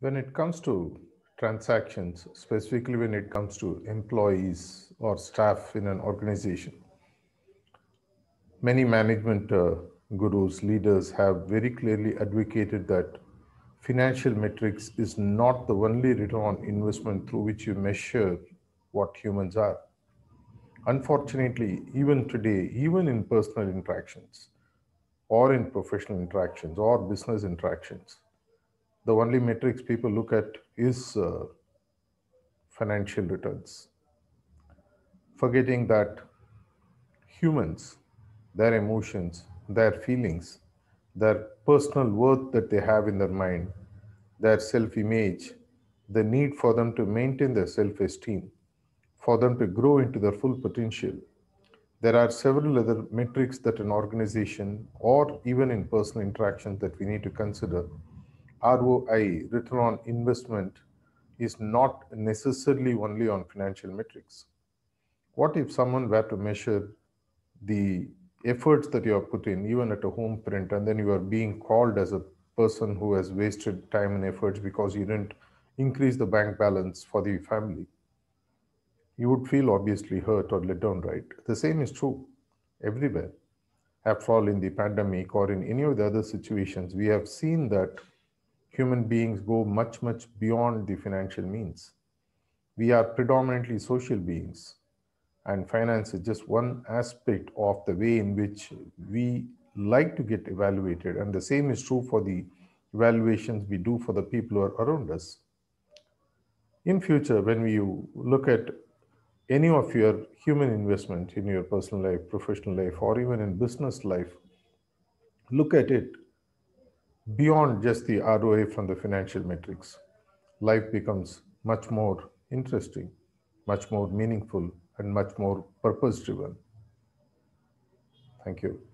When it comes to transactions, specifically when it comes to employees or staff in an organization, many management uh, gurus, leaders have very clearly advocated that financial metrics is not the only return on investment through which you measure what humans are. Unfortunately, even today, even in personal interactions or in professional interactions or business interactions, the only metrics people look at is uh, financial returns, forgetting that humans, their emotions, their feelings, their personal worth that they have in their mind, their self image, the need for them to maintain their self esteem, for them to grow into their full potential. There are several other metrics that an organization or even in personal interactions that we need to consider ROI, return on investment, is not necessarily only on financial metrics. What if someone were to measure the efforts that you have put in, even at a home print, and then you are being called as a person who has wasted time and efforts because you didn't increase the bank balance for the family? You would feel obviously hurt or let down, right? The same is true everywhere. After all, in the pandemic or in any of the other situations, we have seen that human beings go much, much beyond the financial means. We are predominantly social beings, and finance is just one aspect of the way in which we like to get evaluated. And the same is true for the evaluations we do for the people who are around us. In future, when you look at any of your human investment in your personal life, professional life, or even in business life, look at it beyond just the ROA from the financial metrics. Life becomes much more interesting, much more meaningful, and much more purpose driven. Thank you.